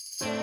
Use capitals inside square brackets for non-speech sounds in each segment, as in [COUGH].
Thank you.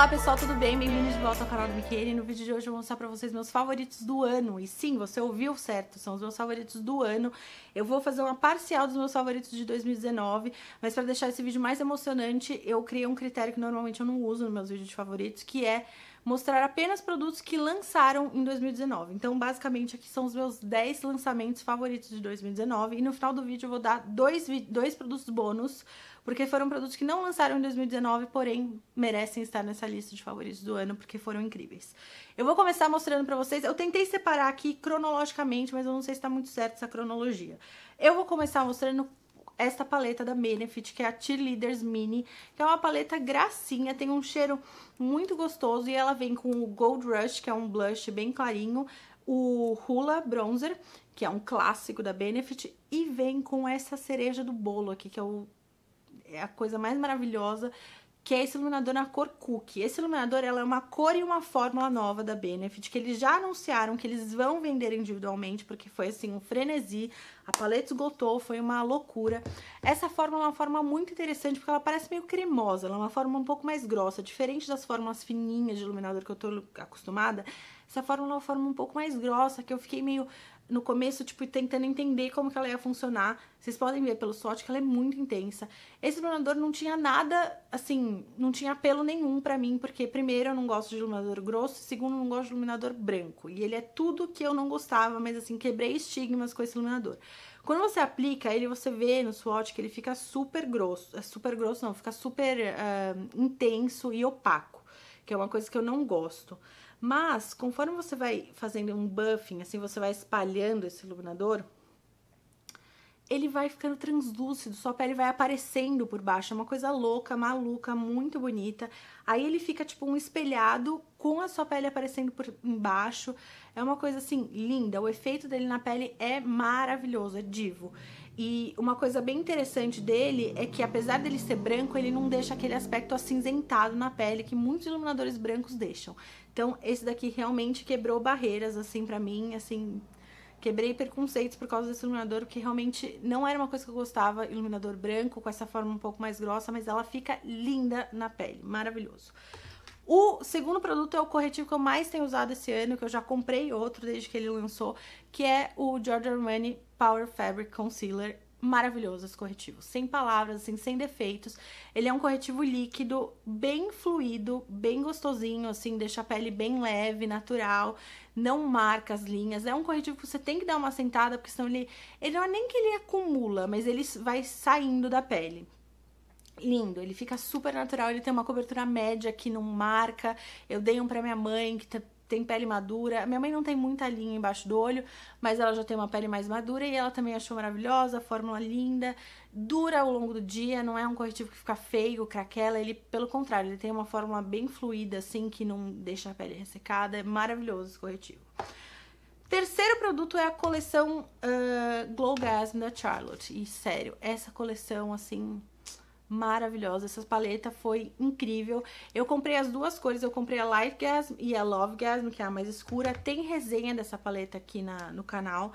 Olá pessoal, tudo bem? Bem-vindos de volta ao canal do Miquele. No vídeo de hoje eu vou mostrar pra vocês meus favoritos do ano. E sim, você ouviu certo, são os meus favoritos do ano. Eu vou fazer uma parcial dos meus favoritos de 2019, mas pra deixar esse vídeo mais emocionante, eu criei um critério que normalmente eu não uso nos meus vídeos de favoritos, que é mostrar apenas produtos que lançaram em 2019. Então, basicamente, aqui são os meus 10 lançamentos favoritos de 2019. E no final do vídeo eu vou dar dois, dois produtos bônus, porque foram produtos que não lançaram em 2019, porém merecem estar nessa lista de favoritos do ano, porque foram incríveis. Eu vou começar mostrando pra vocês. Eu tentei separar aqui cronologicamente, mas eu não sei se tá muito certo essa cronologia. Eu vou começar mostrando esta paleta da Benefit, que é a Cheerleaders Mini, que é uma paleta gracinha, tem um cheiro muito gostoso e ela vem com o Gold Rush, que é um blush bem clarinho, o Hula Bronzer, que é um clássico da Benefit, e vem com essa cereja do bolo aqui, que é, o, é a coisa mais maravilhosa, que é esse iluminador na cor Cookie. Esse iluminador ela é uma cor e uma fórmula nova da Benefit, que eles já anunciaram que eles vão vender individualmente, porque foi assim um frenesi, a paleta esgotou, foi uma loucura. Essa fórmula é uma forma muito interessante, porque ela parece meio cremosa, ela é uma fórmula um pouco mais grossa, diferente das fórmulas fininhas de iluminador que eu tô acostumada, essa fórmula é uma fórmula um pouco mais grossa, que eu fiquei meio, no começo, tipo, tentando entender como que ela ia funcionar. Vocês podem ver pelo sorte que ela é muito intensa. Esse iluminador não tinha nada, assim, não tinha apelo nenhum para mim, porque primeiro eu não gosto de iluminador grosso, segundo eu não gosto de iluminador branco. E ele é tudo que eu não gostava, mas assim, quebrei estigmas com esse iluminador. Quando você aplica ele, você vê no swatch que ele fica super grosso, é super grosso não, fica super uh, intenso e opaco, que é uma coisa que eu não gosto. Mas, conforme você vai fazendo um buffing, assim, você vai espalhando esse iluminador, ele vai ficando translúcido, sua pele vai aparecendo por baixo, é uma coisa louca, maluca, muito bonita. Aí ele fica tipo um espelhado com a sua pele aparecendo por embaixo. É uma coisa assim linda, o efeito dele na pele é maravilhoso, é divo. E uma coisa bem interessante dele é que apesar dele ser branco, ele não deixa aquele aspecto acinzentado na pele que muitos iluminadores brancos deixam. Então, esse daqui realmente quebrou barreiras, assim, para mim, assim, quebrei preconceitos por causa desse iluminador, porque realmente não era uma coisa que eu gostava, iluminador branco, com essa forma um pouco mais grossa, mas ela fica linda na pele, maravilhoso. O segundo produto é o corretivo que eu mais tenho usado esse ano, que eu já comprei outro desde que ele lançou, que é o Giorgio Armani Power Fabric Concealer maravilhoso esse corretivo. Sem palavras, assim, sem defeitos. Ele é um corretivo líquido, bem fluido, bem gostosinho, assim, deixa a pele bem leve, natural, não marca as linhas. É um corretivo que você tem que dar uma sentada, porque senão ele. Ele não é nem que ele acumula, mas ele vai saindo da pele lindo, ele fica super natural, ele tem uma cobertura média que não marca. Eu dei um para minha mãe que tá tem pele madura. Minha mãe não tem muita linha embaixo do olho, mas ela já tem uma pele mais madura e ela também achou maravilhosa, a fórmula linda, dura ao longo do dia, não é um corretivo que fica feio, craquela, ele pelo contrário, ele tem uma fórmula bem fluida assim que não deixa a pele ressecada, é maravilhoso esse corretivo. Terceiro produto é a coleção uh, Glow Gas da Charlotte. E sério, essa coleção, assim, maravilhosa. Essa paleta foi incrível. Eu comprei as duas cores, eu comprei a Light Gasm e a Love Gasm, que é a mais escura. Tem resenha dessa paleta aqui na, no canal.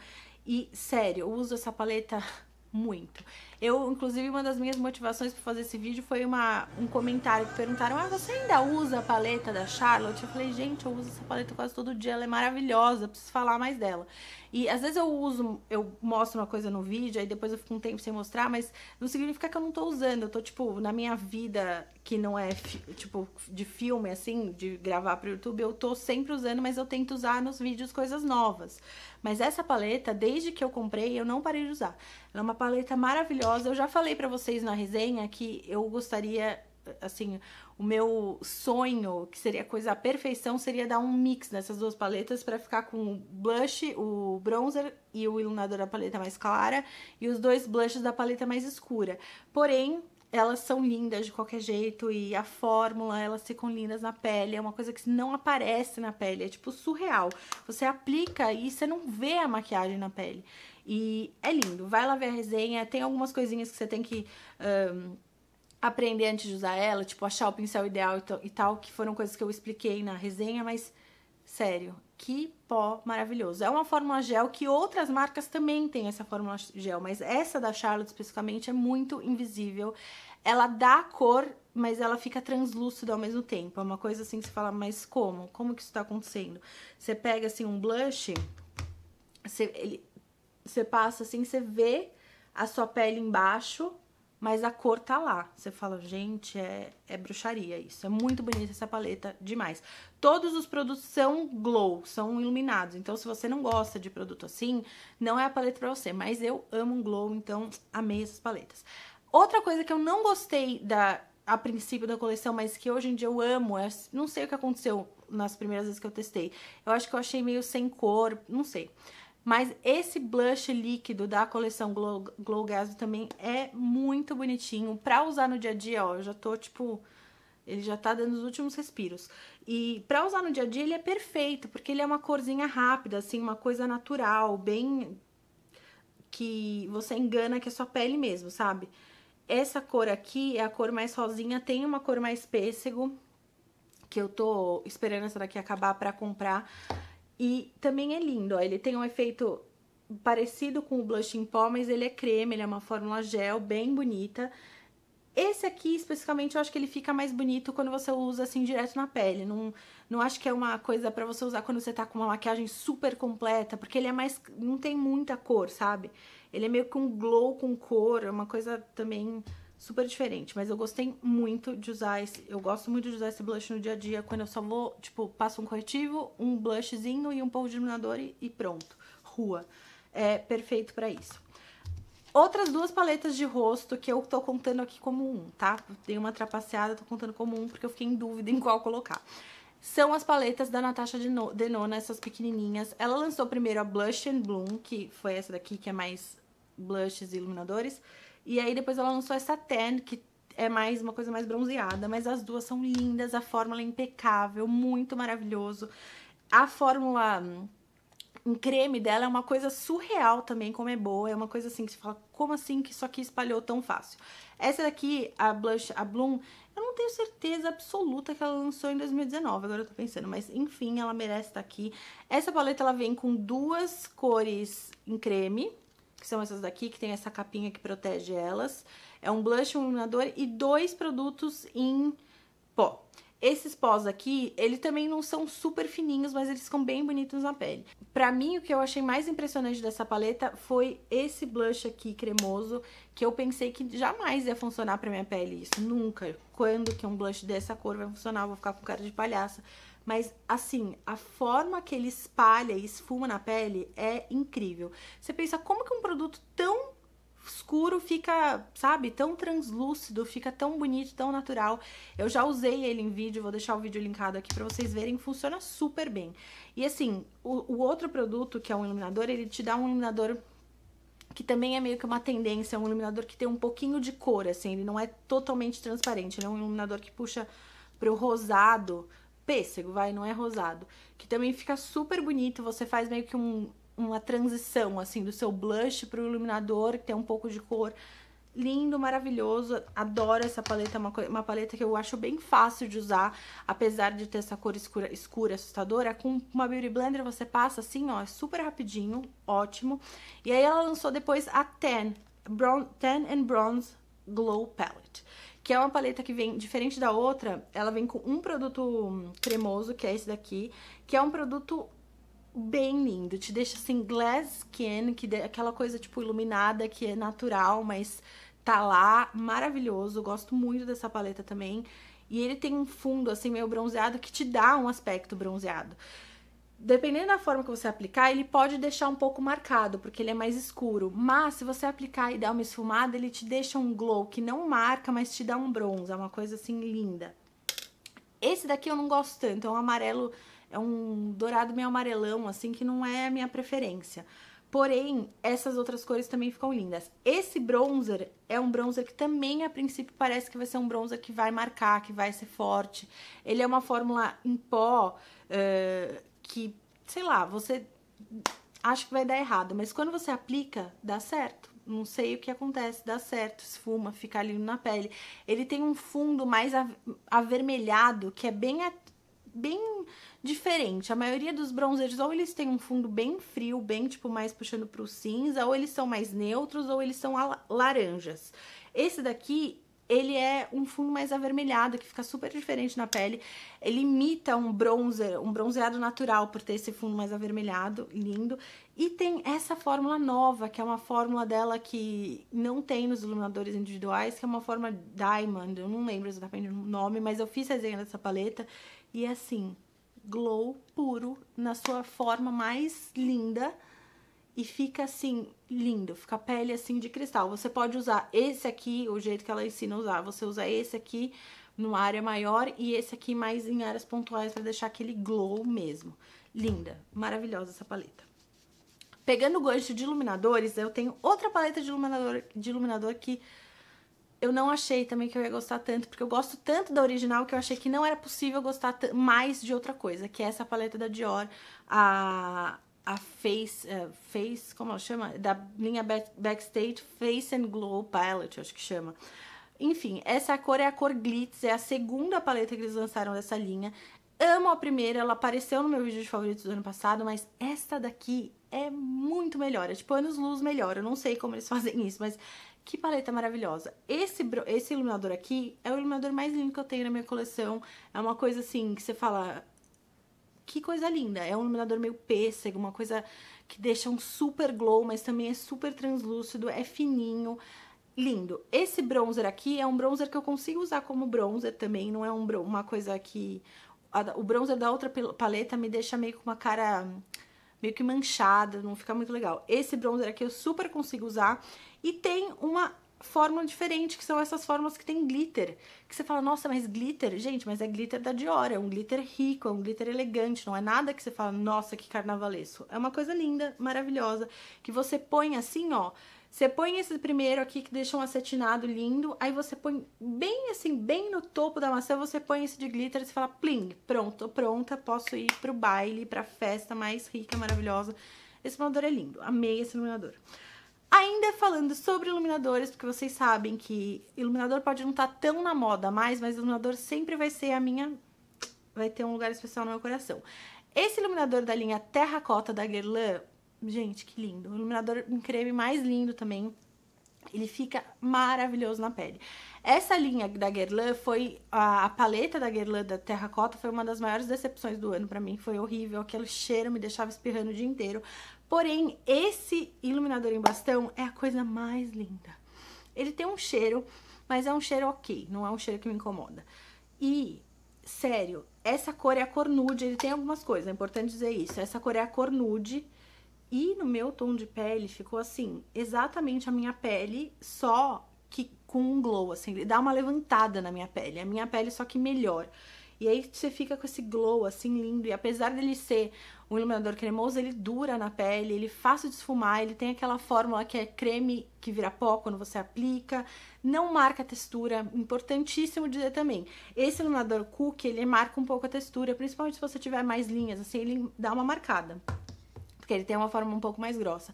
E, sério, eu uso essa paleta [LAUGHS] muito. Eu, inclusive, uma das minhas motivações para fazer esse vídeo foi uma, um comentário que perguntaram: Ah, você ainda usa a paleta da Charlotte? Eu falei: Gente, eu uso essa paleta quase todo dia, ela é maravilhosa, preciso falar mais dela. E às vezes eu uso, eu mostro uma coisa no vídeo, aí depois eu fico um tempo sem mostrar, mas não significa que eu não tô usando. Eu tô, tipo, na minha vida, que não é, tipo, de filme, assim, de gravar pro YouTube, eu tô sempre usando, mas eu tento usar nos vídeos coisas novas. Mas essa paleta, desde que eu comprei, eu não parei de usar. Ela é uma paleta maravilhosa ansiosa. Eu já falei para vocês na resenha que eu gostaria, assim, o meu sonho, que seria coisa a perfeição, seria dar um mix nessas duas paletas para ficar com o blush, o bronzer e o iluminador da paleta mais clara e os dois blushes da paleta mais escura. Porém, elas são lindas de qualquer jeito e a fórmula, elas ficam lindas na pele, é uma coisa que não aparece na pele, é tipo surreal. Você aplica e você não vê a maquiagem na pele. E é lindo, vai lá ver a resenha, tem algumas coisinhas que você tem que um, aprender antes de usar ela, tipo achar o pincel ideal e tal, que foram coisas que eu expliquei na resenha, mas sério, que pó maravilhoso. É uma fórmula gel que outras marcas também têm essa fórmula gel, mas essa da Charlotte especificamente é muito invisível. Ela dá cor, mas ela fica translúcida ao mesmo tempo. É uma coisa assim que você fala, mas como? Como que isso tá acontecendo? Você pega assim um blush, você, ele, você passa assim, você vê a sua pele embaixo, mas a cor tá lá. Você fala, gente, é, é bruxaria isso. É muito bonita essa paleta, demais. Todos os produtos são glow, são iluminados. Então, se você não gosta de produto assim, não é a paleta pra você. Mas eu amo um glow, então amei essas paletas. Outra coisa que eu não gostei da a princípio da coleção, mas que hoje em dia eu amo, é, não sei o que aconteceu nas primeiras vezes que eu testei. Eu acho que eu achei meio sem cor, não sei. Mas esse blush líquido da coleção Glow, Glow Gasm também é muito bonitinho. Pra usar no dia a dia, ó, eu já tô, tipo... Ele já tá dando os últimos respiros. E pra usar no dia a dia, ele é perfeito, porque ele é uma corzinha rápida, assim, uma coisa natural, bem... Que você engana que é sua pele mesmo, sabe? Essa cor aqui é a cor mais rosinha, tem uma cor mais pêssego, que eu tô esperando essa daqui acabar pra comprar. E também é lindo, ó, ele tem um efeito parecido com o blush em pó, mas ele é creme, ele é uma fórmula gel bem bonita. Esse aqui, especificamente, eu acho que ele fica mais bonito quando você usa assim direto na pele. Não, não acho que é uma coisa para você usar quando você tá com uma maquiagem super completa, porque ele é mais. não tem muita cor, sabe? Ele é meio que um glow com cor, é uma coisa também super diferente, mas eu gostei muito de usar esse, eu gosto muito de usar esse blush no dia a dia, quando eu só vou, tipo, passo um corretivo, um blushzinho e um pouco de iluminador e, e pronto, rua. É perfeito pra isso. Outras duas paletas de rosto que eu tô contando aqui como um, tá? Dei uma trapaceada, tô contando como um porque eu fiquei em dúvida em qual colocar. São as paletas da Natasha Denona, essas pequenininhas. Ela lançou primeiro a Blush and Bloom, que foi essa daqui que é mais blushes e iluminadores. E aí depois ela lançou essa Ten, que é mais uma coisa mais bronzeada, mas as duas são lindas, a fórmula é impecável, muito maravilhoso. A fórmula hum, em creme dela é uma coisa surreal também, como é boa, é uma coisa assim que você fala, como assim que isso aqui espalhou tão fácil? Essa daqui, a Blush, a Bloom, eu não tenho certeza absoluta que ela lançou em 2019, agora eu tô pensando, mas enfim, ela merece estar tá aqui. Essa paleta, ela vem com duas cores em creme, que são essas daqui, que tem essa capinha que protege elas. É um blush, um iluminador e dois produtos em pó. Esses pós aqui, eles também não são super fininhos, mas eles ficam bem bonitos na pele. Pra mim, o que eu achei mais impressionante dessa paleta foi esse blush aqui cremoso, que eu pensei que jamais ia funcionar pra minha pele isso, nunca. Quando que um blush dessa cor vai funcionar? Eu vou ficar com cara de palhaça. Mas assim, a forma que ele espalha e esfuma na pele é incrível. Você pensa como que um produto tão escuro fica, sabe, tão translúcido, fica tão bonito, tão natural. Eu já usei ele em vídeo, vou deixar o vídeo linkado aqui para vocês verem, funciona super bem. E assim, o, o, outro produto, que é um iluminador, ele te dá um iluminador que também é meio que uma tendência, um iluminador que tem um pouquinho de cor, assim, ele não é totalmente transparente, ele é um iluminador que puxa pro rosado, pêssego, vai, não é rosado. Que também fica super bonito, você faz meio que um, uma transição, assim, do seu blush pro iluminador, que tem um pouco de cor. Lindo, maravilhoso, adoro essa paleta, é uma, uma paleta que eu acho bem fácil de usar, apesar de ter essa cor escura, escura, assustadora. Com uma Beauty Blender você passa assim, ó, é super rapidinho, ótimo. E aí ela lançou depois a Tan, Brown, Ten and Bronze Glow Palette que é uma paleta que vem, diferente da outra, ela vem com um produto cremoso, que é esse daqui, que é um produto bem lindo, te deixa assim glass skin, que é aquela coisa tipo iluminada, que é natural, mas tá lá, maravilhoso, gosto muito dessa paleta também. E ele tem um fundo assim meio bronzeado que te dá um aspecto bronzeado dependendo da forma que você aplicar, ele pode deixar um pouco marcado, porque ele é mais escuro. Mas se você aplicar e dar uma esfumada, ele te deixa um glow que não marca, mas te dá um bronze, é uma coisa assim linda. Esse daqui eu não gosto tanto, é um amarelo, é um dourado meio amarelão, assim, que não é a minha preferência. Porém, essas outras cores também ficam lindas. Esse bronzer é um bronzer que também, a princípio, parece que vai ser um bronzer que vai marcar, que vai ser forte. Ele é uma fórmula em pó, uh que, sei lá, você acha que vai dar errado, mas quando você aplica, dá certo. Não sei o que acontece, dá certo, esfuma, fica lindo na pele. Ele tem um fundo mais avermelhado, que é bem, bem diferente. A maioria dos bronzers, ou eles têm um fundo bem frio, bem, tipo, mais puxando pro cinza, ou eles são mais neutros, ou eles são laranjas. Esse daqui, ele é um fundo mais avermelhado, que fica super diferente na pele. Ele imita um bronzer, um bronzeado natural, por ter esse fundo mais avermelhado, lindo. E tem essa fórmula nova, que é uma fórmula dela que não tem nos iluminadores individuais, que é uma forma Diamond, eu não lembro exatamente o nome, mas eu fiz resenha dessa paleta. E é assim, glow puro, na sua forma mais linda, e fica assim lindo, fica a pele assim de cristal. Você pode usar esse aqui, o jeito que ela ensina a usar, você usa esse aqui numa área maior e esse aqui mais em áreas pontuais para deixar aquele glow mesmo. Linda, maravilhosa essa paleta. Pegando o gosto de iluminadores, eu tenho outra paleta de iluminador, de iluminador que eu não achei também que eu ia gostar tanto, porque eu gosto tanto da original que eu achei que não era possível gostar mais de outra coisa, que é essa paleta da Dior, a a Face, uh, Face, como ela chama? Da linha back, Backstage Face and Glow Palette, acho que chama. Enfim, essa cor é a cor Glitz, é a segunda paleta que eles lançaram dessa linha. Amo a primeira, ela apareceu no meu vídeo de favoritos do ano passado, mas esta daqui é muito melhor, é tipo anos-luz melhor, eu não sei como eles [LAUGHS] fazem isso, mas que paleta maravilhosa. Esse, esse iluminador aqui é o iluminador mais lindo que eu tenho na minha coleção, é uma coisa assim que você fala, que coisa linda. É um iluminador meio pêssego, uma coisa que deixa um super glow, mas também é super translúcido, é fininho, lindo. Esse bronzer aqui é um bronzer que eu consigo usar como bronzer também, não é um, uma coisa que... o bronzer da outra paleta me deixa meio com uma cara meio que manchada, não fica muito legal. Esse bronzer aqui eu super consigo usar e tem uma fórmula diferente, que são essas formas que tem glitter. Que você fala, nossa, mas glitter, gente, mas é glitter da Dior, é um glitter rico, é um glitter elegante, não é nada que você fala, nossa, que carnavalesco. É uma coisa linda, maravilhosa, que você põe assim, ó. Você põe esse primeiro aqui que deixa um acetinado lindo, aí você põe bem assim, bem no topo da maçã, você põe esse de glitter e você fala, plim, pronto, pronta, posso ir pro baile, pra festa mais rica, maravilhosa. Esse iluminador é lindo, amei esse iluminador. Ainda falando sobre iluminadores, porque vocês sabem que iluminador pode não estar tá tão na moda mais, mas iluminador sempre vai ser a minha. Vai ter um lugar especial no meu coração. Esse iluminador da linha Terracota da Guerlain, gente, que lindo. O iluminador em creme mais lindo também. Ele fica maravilhoso na pele. Essa linha da Guerlain foi. A, a paleta da Guerlain da Terracota foi uma das maiores decepções do ano para mim. Foi horrível, aquele cheiro me deixava espirrando o dia inteiro. Porém, esse iluminador em bastão é a coisa mais linda. Ele tem um cheiro, mas é um cheiro ok, não é um cheiro que me incomoda. E, sério, essa cor é a cor nude, ele tem algumas coisas, é importante dizer isso. Essa cor é a cor nude e no meu tom de pele ficou assim, exatamente a minha pele, só que com um glow, assim, ele dá uma levantada na minha pele, a minha pele só que melhor. E aí você fica com esse glow assim lindo. E apesar dele ser um iluminador cremoso, ele dura na pele, ele é fácil de esfumar, ele tem aquela fórmula que é creme que vira pó quando você aplica, não marca a textura, importantíssimo dizer também. Esse iluminador cookie, ele marca um pouco a textura, principalmente se você tiver mais linhas, assim, ele dá uma marcada. Porque ele tem uma forma um pouco mais grossa.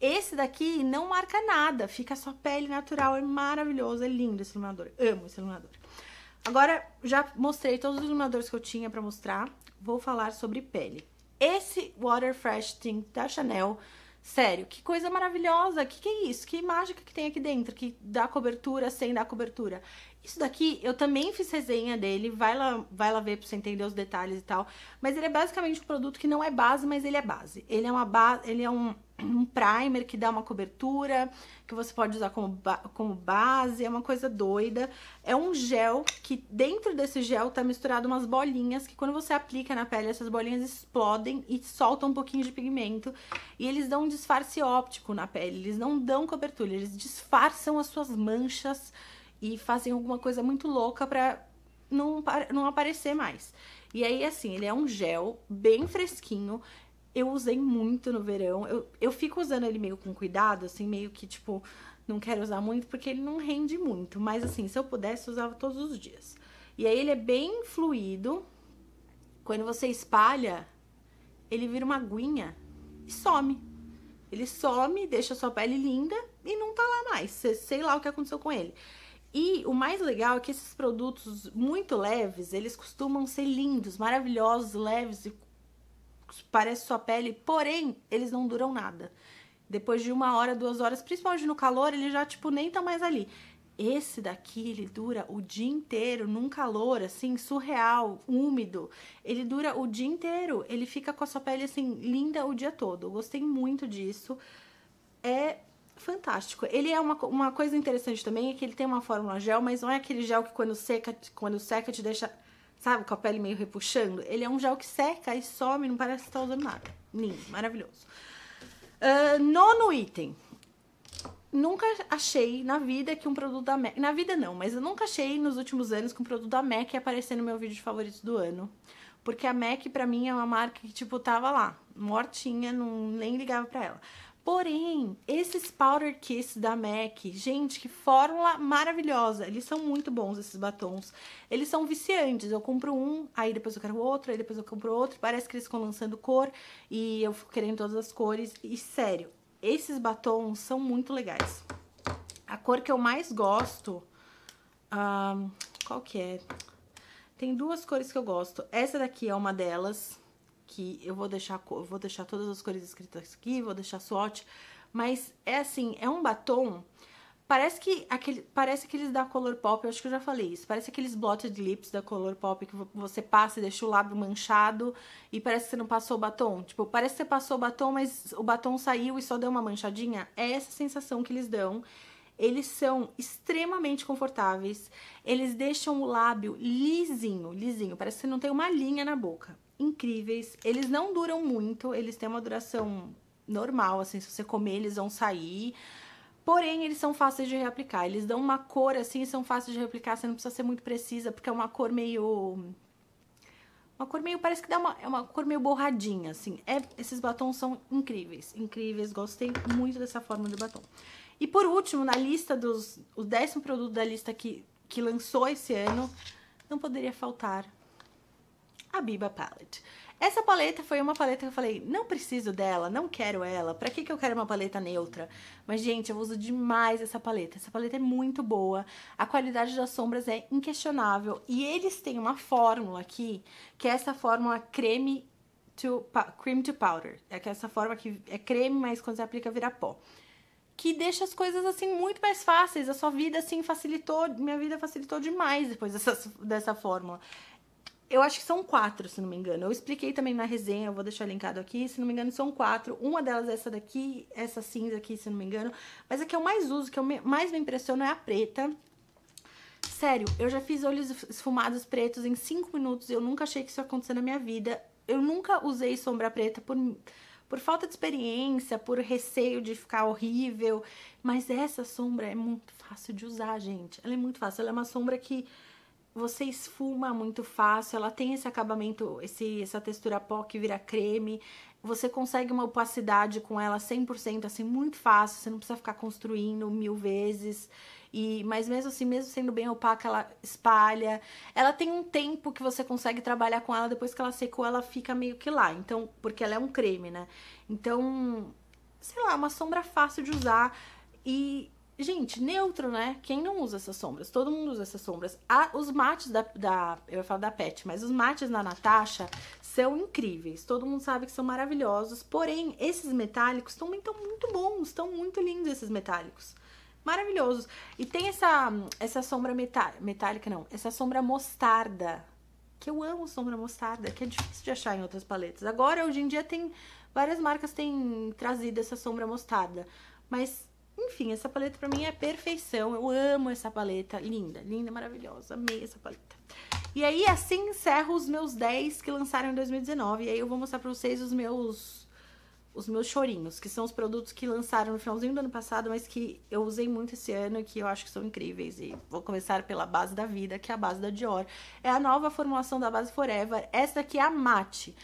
Esse daqui não marca nada, fica a sua pele natural, é maravilhoso, é lindo esse iluminador. Amo esse iluminador. Agora, já mostrei todos os iluminadores que eu tinha pra mostrar. Vou falar sobre pele. Esse Water Fresh Tint da Chanel, sério, que coisa maravilhosa. Que que é isso? Que mágica que tem aqui dentro? Que dá cobertura sem dar cobertura. Isso daqui, eu também fiz resenha dele. Vai lá, vai lá ver pra você entender os detalhes e tal. Mas ele é basicamente um produto que não é base, mas ele é base. Ele é uma base... Ele é um um primer que dá uma cobertura, que você pode usar como, ba como base, é uma coisa doida. É um gel que dentro desse gel tá misturado umas bolinhas que quando você aplica na pele, essas bolinhas explodem e soltam um pouquinho de pigmento. E eles dão um disfarce óptico na pele, eles não dão cobertura, eles disfarçam as suas manchas e fazem alguma coisa muito louca pra não, não aparecer mais. E aí, assim, ele é um gel bem fresquinho eu usei muito no verão. Eu, eu fico usando ele meio com cuidado, assim, meio que tipo, não quero usar muito porque ele não rende muito. Mas assim, se eu pudesse, eu usava todos os dias. E aí ele é bem fluido. Quando você espalha, ele vira uma aguinha e some. Ele some, deixa a sua pele linda e não tá lá mais. Sei lá o que aconteceu com ele. E o mais legal é que esses produtos muito leves, eles costumam ser lindos, maravilhosos, leves e parece sua pele, porém, eles não duram nada. Depois de uma hora, duas horas, principalmente no calor, ele já, tipo, nem tá mais ali. Esse daqui, ele dura o dia inteiro, num calor, assim, surreal, úmido. Ele dura o dia inteiro, ele fica com a sua pele, assim, linda o dia todo. Eu gostei muito disso. É fantástico. Ele é uma, uma coisa interessante também, é que ele tem uma fórmula gel, mas não é aquele gel que quando seca, quando seca te deixa sabe, com a pele meio repuxando. Ele é um gel que seca e some, não parece que tá usando nada. Lindo, maravilhoso. Uh, nono item. Nunca achei na vida que um produto da MAC... Na vida não, mas eu nunca achei nos últimos anos que um produto da MAC ia aparecer no meu vídeo de favoritos do ano. Porque a MAC, pra mim, é uma marca que, tipo, tava lá, mortinha, não, nem ligava pra ela. Porém, esses Powder Kiss da MAC, gente, que fórmula maravilhosa. Eles são muito bons, esses batons. Eles são viciantes. Eu compro um, aí depois eu quero outro, aí depois eu compro outro. Parece que eles ficam lançando cor e eu fico querendo todas as cores. E sério, esses batons são muito legais. A cor que eu mais gosto... Um, qual que é? Tem duas cores que eu gosto. Essa daqui é uma delas, que eu vou deixar, eu vou deixar todas as cores escritas aqui, vou deixar swatch, mas é assim, é um batom, parece que aquele, parece aqueles da Colourpop, eu acho que eu já falei isso, parece aqueles blotted lips da Colourpop que você passa e deixa o lábio manchado e parece que você não passou o batom, tipo, parece que você passou o batom, mas o batom saiu e só deu uma manchadinha, é essa sensação que eles dão, eles são extremamente confortáveis, eles deixam o lábio lisinho, lisinho, parece que não tem uma linha na boca. Incríveis, eles não duram muito, eles têm uma duração normal, assim, se você comer eles vão sair. Porém, eles são fáceis de reaplicar. Eles dão uma cor assim e são fáceis de replicar. Você não precisa ser muito precisa, porque é uma cor meio. Uma cor meio. Parece que dá uma, é uma cor meio borradinha, assim. É, esses batons são incríveis, incríveis. Gostei muito dessa forma de batom. E por último, na lista dos. O décimo produto da lista que, que lançou esse ano, não poderia faltar a Biba Palette. Essa paleta foi uma paleta que eu falei, não preciso dela, não quero ela, pra que, que eu quero uma paleta neutra? Mas, gente, eu uso demais essa paleta, essa paleta é muito boa, a qualidade das sombras é inquestionável, e eles têm uma fórmula aqui, que é essa fórmula creme to, cream to powder, é, é essa forma que é creme, mas quando você aplica vira pó que deixa as coisas assim muito mais fáceis. A sua vida assim facilitou, minha vida facilitou demais depois dessa, dessa fórmula. Eu acho que são quatro, se não me engano. Eu expliquei também na resenha, eu vou deixar linkado aqui. Se não me engano, são quatro. Uma delas é essa daqui, essa cinza aqui, se não me engano. Mas a que eu mais uso, que eu mais me impressiono é a preta. Sério, eu já fiz olhos esfumados pretos em cinco minutos e eu nunca achei que isso ia acontecer na minha vida. Eu nunca usei sombra preta por por falta de experiência, por receio de ficar horrível. Mas essa sombra é muito fácil de usar, gente. Ela é muito fácil. Ela é uma sombra que você esfuma muito fácil. Ela tem esse acabamento, esse, essa textura pó que vira creme. Você consegue uma opacidade com ela 100%, assim, muito fácil. Você não precisa ficar construindo mil vezes. E, mas mesmo assim, mesmo sendo bem opaca, ela espalha. Ela tem um tempo que você consegue trabalhar com ela, depois que ela secou, ela fica meio que lá. Então, porque ela é um creme, né? Então, sei lá, uma sombra fácil de usar e gente, neutro, né? Quem não usa essas sombras? Todo mundo usa essas sombras. Ah, os mates da, da, Eu ia falar da Pet, mas os mates da Natasha são incríveis. Todo mundo sabe que são maravilhosos. Porém, esses metálicos também estão então, muito bons. Estão muito lindos esses metálicos maravilhosos. E tem essa, essa sombra metá metálica, não, essa sombra mostarda, que eu amo sombra mostarda, que é difícil de achar em outras paletas. Agora, hoje em dia, tem várias marcas têm trazido essa sombra mostarda, mas, enfim, essa paleta pra mim é perfeição, eu amo essa paleta, linda, linda, maravilhosa, amei essa paleta. E aí, assim encerro os meus 10 que lançaram em 2019, e aí eu vou mostrar pra vocês os meus os meus chorinhos, que são os produtos que lançaram no finalzinho do ano passado, mas que eu usei muito esse ano e que eu acho que são incríveis. E vou começar pela base da vida, que é a base da Dior. É a nova formulação da base Forever. Essa aqui é a mate.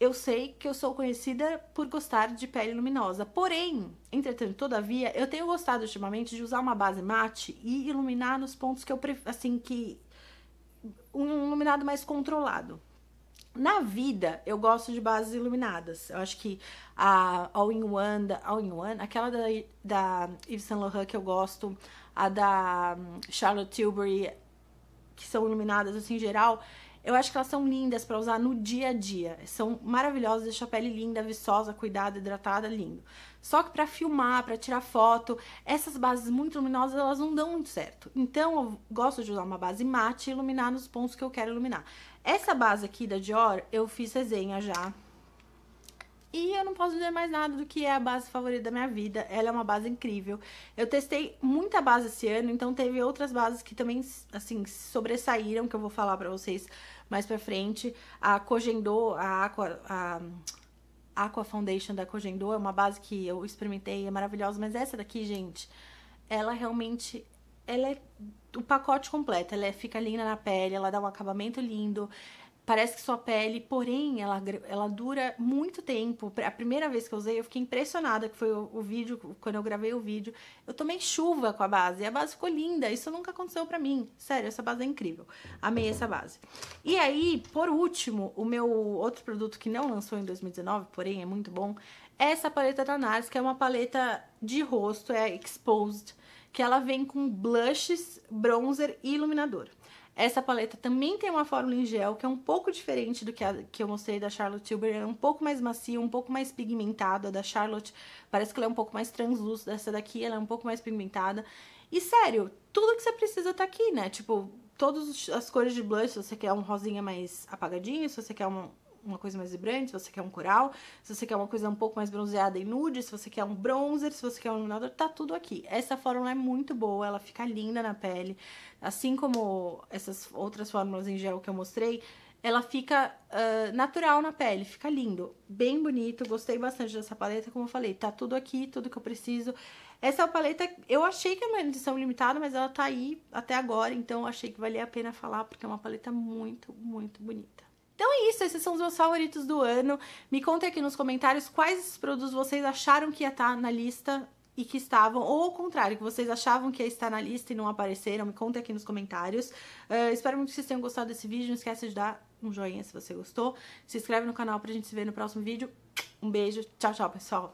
Eu sei que eu sou conhecida por gostar de pele luminosa, porém, entretanto, todavia, eu tenho gostado ultimamente de usar uma base mate e iluminar nos pontos que eu, prefiro assim, que um iluminado mais controlado. Na vida, eu gosto de bases iluminadas. Eu acho que a All in One, da, All in One aquela da, da Yves Saint Laurent que eu gosto, a da hum, Charlotte Tilbury, que são iluminadas assim em geral, eu acho que elas são lindas para usar no dia a dia. São maravilhosas, deixam a pele linda, viçosa, cuidada, hidratada, lindo. Só que para filmar, para tirar foto, essas bases muito luminosas, elas não dão muito certo. Então eu gosto de usar uma base mate e iluminar nos pontos que eu quero iluminar. Essa base aqui da Dior, eu fiz resenha já. E eu não posso dizer mais nada do que é a base favorita da minha vida. Ela é uma base incrível. Eu testei muita base esse ano, então teve outras bases que também, assim, sobressaíram, que eu vou falar pra vocês mais para frente. A Cogendô, a Aqua, a Aqua Foundation da Cogendô é uma base que eu experimentei, é maravilhosa, mas essa daqui, gente, ela realmente ela é o pacote completo, ela é, fica linda na pele, ela dá um acabamento lindo, parece que sua pele, porém, ela, ela dura muito tempo. A primeira vez que eu usei, eu fiquei impressionada, que foi o, o vídeo, quando eu gravei o vídeo. Eu tomei chuva com a base, e a base ficou linda, isso nunca aconteceu pra mim. Sério, essa base é incrível. Amei essa base. E aí, por último, o meu outro produto que não lançou em 2019, porém é muito bom, é essa paleta da NARS, que é uma paleta de rosto, é Exposed, que ela vem com blushes, bronzer e iluminador. Essa paleta também tem uma fórmula em gel, que é um pouco diferente do que, a, que eu mostrei da Charlotte Tilbury. É um pouco mais macia, um pouco mais pigmentada. da Charlotte parece que ela é um pouco mais translúcida. Essa daqui ela é um pouco mais pigmentada. E sério, tudo que você precisa tá aqui, né? Tipo, todas as cores de blush, se você quer um rosinha mais apagadinho, se você quer um, uma coisa mais vibrante, se você quer um coral, se você quer uma coisa um pouco mais bronzeada e nude, se você quer um bronzer, se você quer um iluminador, tá tudo aqui. Essa fórmula é muito boa, ela fica linda na pele, assim como essas outras fórmulas em gel que eu mostrei, ela fica uh, natural na pele, fica lindo, bem bonito, gostei bastante dessa paleta, como eu falei, tá tudo aqui, tudo que eu preciso. Essa é paleta, eu achei que é uma edição limitada, mas ela tá aí até agora, então achei que valia a pena falar, porque é uma paleta muito, muito bonita. Então é isso, esses são os meus favoritos do ano. Me conta aqui nos comentários quais produtos vocês acharam que ia estar tá na lista e que estavam, ou ao contrário, que vocês achavam que ia estar na lista e não apareceram, me conta aqui nos comentários. Uh, espero muito que vocês tenham gostado desse vídeo, não esquece de dar um joinha se você gostou. Se inscreve no canal pra gente se ver no próximo vídeo. Um beijo, tchau, tchau, pessoal!